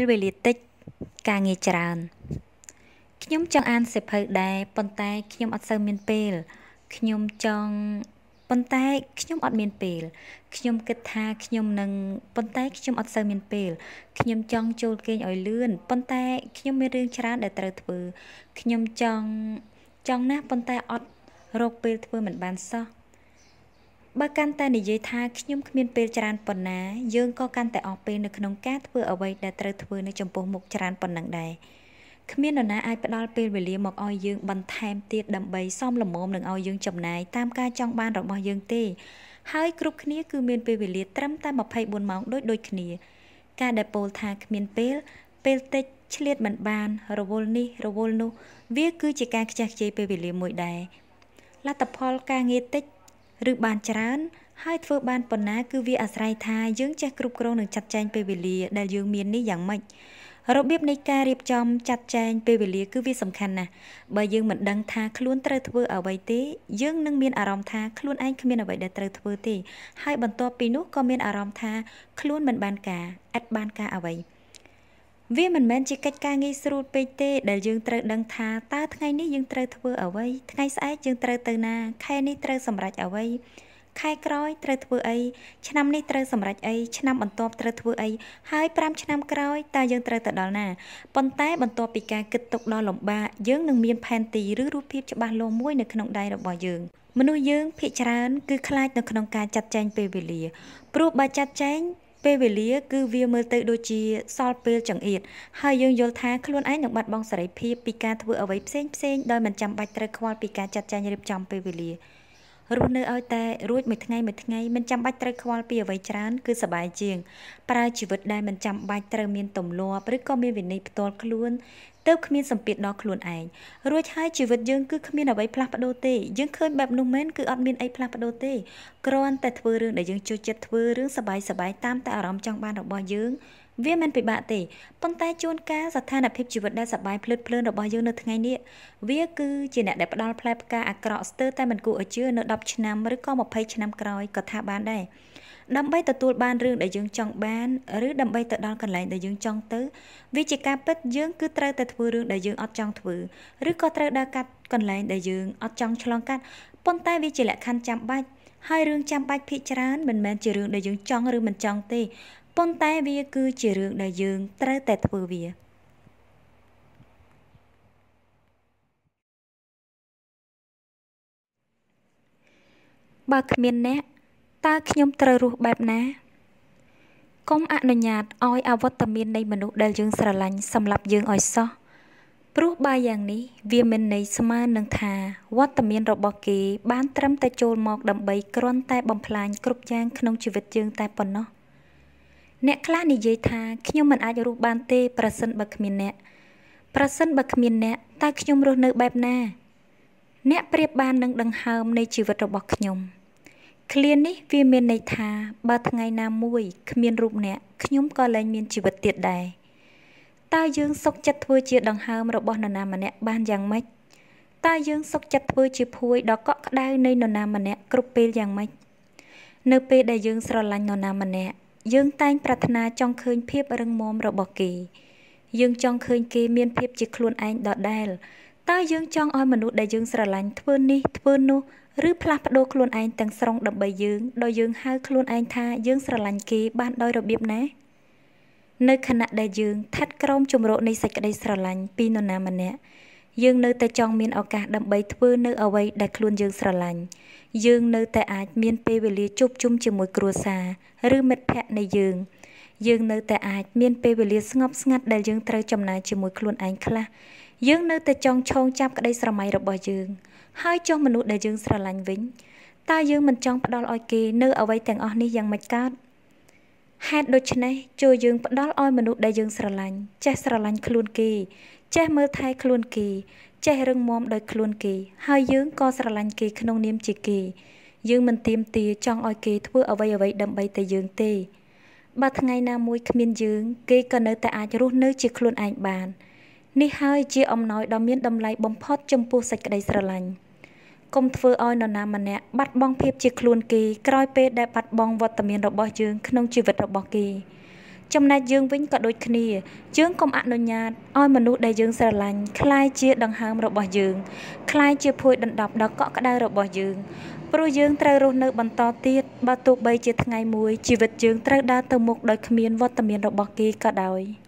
ពេលវេលាតិចការងារច្រើនខ្ញុំចង់អានសៀវភៅដែរប៉ុន្តែខ្ញុំអត់សូវមានពេលខ្ញុំចង់ប៉ុន្តែខ្ញុំអត់មានពេលខ្ញុំគិតថាខ្ញុំនឹងប៉ុន្តែខ្ញុំអត់សូវមានពេលខ្ញុំចង់ចូលគេងឲ្យលឿនប៉ុន្តែខ្ញុំមានរឿងច្រើនដែលត្រូវធ្វើខ្ញុំចង់ចង់ណាស់ប៉ុន្តែអត់រកពេលធ្វើមិនបានសោះបើកាន់តែនិយាយថាខ្ញុំគ្មានពេលច្រើនប៉ុណ្ណាយើងក៏កាន់តែអស់ពេលនៅក្នុងការធ្វើអ្វីដែលត្រូវធ្វើនៅចំពោះមុខច្រើនប៉ុណ្ណឹងដែរគ្មាននរណាអាចផ្ដល់ពេលវេលាមកឲ្យយើងបន្ថែមទៀតដើម្បីសមល្មមនឹងឲ្យយើងចំណាយតាមការចង់បានរបស់យើងទេហើយគ្រប់គ្នាគឺមានពេលវេលាត្រឹមតែ24ម៉ោងដូចដូចគ្នាការដែលពោលថាគ្មានពេល ពេលតិចឆ្លៀតមិនបានរវល់នេះរវល់នោះវាគឺជាការខ្ជះខ្ជាយពេលវេលាមួយដែរលទ្ធផលការងារតិចឬបានច្រើនហើយធ្វើបានប៉ុណ្ណាគឺវាអាស្រ័យថាយើងចេះគ្រប់គ្រងនិងចាត់ចែងពេលវេលាដែលយើងមាននេះយ៉ាងម៉េចរបៀបនៃការរៀបចំចាត់ចែងពេលវេលាគឺវាសំខាន់ណាស់បើយើងមិនដឹងថាខ្លួនត្រូវធ្វើអ្វីទេយើងនឹងមានអារម្មណ៍ថាខ្លួនឯងគ្មានអ្វីដែលត្រូវធ្វើទេហើយបន្ទាប់ពីនោះក៏មានអារម្មណ៍ថាខ្លួនមិនបានការឥតបានការអ្វី។វាមិនមែនជាកិច្ចការងាយស្រួលពេកទេដែលយើងត្រូវដឹងថាតើថ្ងៃនេះយើងត្រូវធ្វើអ្វីថ្ងៃស្អែកយើងត្រូវទៅណា ខែនេះត្រូវសម្រេចអ្វីខែក្រោយត្រូវធ្វើអីឆ្នាំនេះត្រូវសម្រេចអីឆ្នាំបន្ទាប់ត្រូវធ្វើអីហើយ5ឆ្នាំក្រោយតើយើងត្រូវទៅដល់ណាប៉ុន្តែបន្ទាប់ពីការគិតទុកដល់លំបាកយើងនឹងមាន ផែនទីឬរូបភាពច្បាស់លាស់មួយនៅក្នុងដៃរបស់យើងមនុស្សយើងភាគច្រើនគឺខ្លាចនៅក្នុងការចាត់ចែងពេលវេលាព្រោះបើចាត់ចែងពេលវេលាគឺវាមើលទៅដូចជាសល់ពេលចង្អៀតហើយយើងយល់ថាខ្លួនឯងនឹងបាត់បង់សេរីភាពពីការធ្វើអ្វីផ្សេងផ្សេងដោយមិនចាំបាច់ត្រូវខ្វល់ពីការចាត់ចែងរៀបចំពេលវេលា។រស់នៅឲ្យតែរួចមួយថ្ងៃមួយថ្ងៃមិនចាំបាច់ត្រូវខ្វល់ពីអ្វីច្រើនគឺសบายជាងប្រើជីវិតដែលមិនចាំបាច់ត្រូវមានទម្លាប់ឬក៏មានវិន័យផ្ទាល់ខ្លួនទៅគ្មានសម្ពាធដល់ខ្លួនឯងរួចហើយជីវិតយើងគឺគ្មានអ្វីផ្លាស់ប្ដូរទេយើងឃើញបែបនោះមែនគឺអត់មានអីផ្លាស់ប្ដូរទេគ្រាន់តែធ្វើរឿងដែលយើងចូលចិត្តធ្វើរឿងសบายសบายតាមតែអារម្មណ៍ចង់បានរបស់យើងវាមិនពិបាកទេប៉ុន្តែជួនកាលស្ថានភាពជីវិតដែលសប្បាយភ្លើតភ្លើនរបស់យើងនៅថ្ងៃនេះវាគឺជាអ្នកដែលផ្ដល់ផ្លែផ្កាអាក្រក់ស្ទើរតែមិនគួរឲ្យជឿនៅ10ឆ្នាំឬក៏20ឆ្នាំក្រោយក៏ថាបានដែរដើម្បីទទួលបានរឿងដែលយើងចង់បាន ឬដើម្បីទៅដល់កន្លែងដែលយើងចង់ទៅវាជាការពិតយើងគឺត្រូវតែធ្វើរឿងដែលយើងអត់ចង់ធ្វើឬក៏ត្រូវដើរកាត់កន្លែងដែលយើងអត់ចង់ឆ្លងកាត់ប៉ុន្តែវាជាលក្ខខណ្ឌចាំបាច់ហើយរឿងចាំបាច់ភាកច្រើន មិនមែនជារឿងដែលយើងចង់ឬមិនចង់ទេប៉ុន្តែវាគឺជារឿងដែលយើងត្រូវតែធ្វើវាបើគ្មានអ្នកតើខ្ញុំត្រូវរស់បែបណាកុំអនុញ្ញាតឲ្យអវត្តមាននៃមនុស្សដែលយើងស្រឡាញ់សម្រាប់យើងឲ្យសោះព្រោះបាយយ៉ាងនេះវាមានន័យស្មើនឹងថាវត្តមានរបស់គេបានត្រឹមតែចូលមកដើម្បីគ្រាន់តែបំផ្លាញគ្រប់យ៉ាងក្នុងជីវិតយើងតែប៉ុណ្ណោះអ្នកខ្លះនិយាយថាខ្ញុំមិនអាចរស់បានទេប្រសិនបើគ្មានអ្នកប្រសិនបើគ្មានអ្នកតើខ្ញុំរស់នៅបែបណាអ្នកប្រៀបបាននឹងដង្ហើមនៃជីវិតរបស់ខ្ញុំឃ្លានេះវាមានន័យថាបើថ្ងៃណាមួយ គ្មានរូបអ្នកខ្ញុំក៏លែងមានជីវិតទៀតដែរតើយើងសុខចិត្តធ្វើជាដង្ហើមរបស់នរណាម្នាក់បានយ៉ាងម៉េចតើយើងសុខចិត្តធ្វើជាភួយដ៏កក់ក្ដៅនៃនរណាម្នាក់គ្រប់ពេលយ៉ាងម៉េចនៅពេលដែលយើងស្រឡាញ់នរណាម្នាក់យើងតែងប្រាថ្នាចង់ឃើញភាពរឹងមាំរបស់គេយើងចង់ឃើញគេមានភាពជាខ្លួនឯងដដែលតើយើងចង់ឲ្យមនុស្សដែលយើងស្រឡាញ់ធ្វើនេះធ្វើនោះឬផ្លាស់ប្ដូរខ្លួនឯងទាំងស្រុងដើម្បីយើងដោយយើងហៅខ្លួនឯងថាយើងស្រឡាញ់គេបានដោយរបៀបណានៅខណៈដែលយើងថិតក្រោមជំរកនៃសេចក្តីស្រឡាញ់ពីនរណាម្នាក់យើងនៅតែចង់មានឱកាសដើម្បីធ្វើនៅអ្វីដែលខ្លួនយើងស្រឡាញ់ យើងនៅតែអាចមានពេលវេលាជួបជុំជាមួយគ្រួសារឬមិត្តភ័ក្តិនៃយើង យើងនៅតែអាចមានពេលវេលាស្ងប់ស្ងាត់ដែលយើងត្រូវចំណាយជាមួយខ្លួនឯងខ្លះយើងនៅតែចង់ឆោងចាប់ក្តីស្រមៃរបស់យើងហើយចង់មនុស្សដែលយើងស្រឡាញ់វិញតើយើងមិនចង់ផ្ដល់ឲ្យគេនៅអ្វីទាំងអស់នេះយ៉ាងម៉េចកើតហេតុដូច្នេះចូលយើងផ្ដល់ឲ្យមនុស្សដែលយើងស្រឡាញ់ចេះស្រឡាញ់ខ្លួនគេចេះមើលថែខ្លួនគេចេះរឹងមាំដោយខ្លួនគេហើយយើងក៏ស្រឡាញ់គេក្នុងនាមជាគេយើងមិនទៀមទាចង់ឲ្យគេធ្វើអ្វីអ្វីដើម្បីតែយើងទេបើថ្ងៃណាមួយគ្មានយើងគេក៏នៅតែអាចរស់នៅជាខ្លួនឯងបាននេះហើយជាអំណោយដ៏មានតម្លៃបំផុតចំពោះសេចក្តីស្រឡាញ់កុំធ្វើឲ្យនរណាម្នាក់បាត់បង់ភាពជាខ្លួនគេក្រោយពេលដែលបាត់បង់វត្តមានរបស់យើងក្នុងជីវិតរបស់គេ។ចំណែកយើងវិញក៏ដូចគ្នាយើងកុំអនុញ្ញាតឲ្យមនុស្សដែលយើងស្រឡាញ់คล้ายជា ដង្ហើមរបស់យើងคล้ายជាភួយដណ្ដប់ដល់កក់ក្ដៅរបស់យើង ព្រោះយើងត្រូវរស់នៅបន្តទៀតបើទោះបីជាថ្ងៃមួយជីវិតយើងត្រូវដើរទៅមុខដោយគ្មានវត្តមានរបស់គេក៏ដោយ។